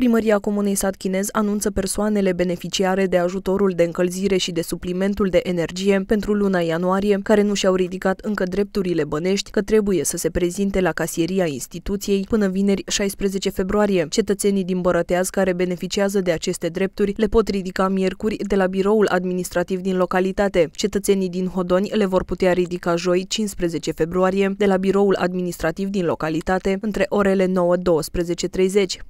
Primăria Comunei Sat Chinez anunță persoanele beneficiare de ajutorul de încălzire și de suplimentul de energie pentru luna ianuarie, care nu și-au ridicat încă drepturile bănești, că trebuie să se prezinte la casieria instituției până vineri 16 februarie. Cetățenii din Bărăteaz care beneficiază de aceste drepturi le pot ridica miercuri de la biroul administrativ din localitate. Cetățenii din Hodoni le vor putea ridica joi 15 februarie de la biroul administrativ din localitate între orele 9-12.30.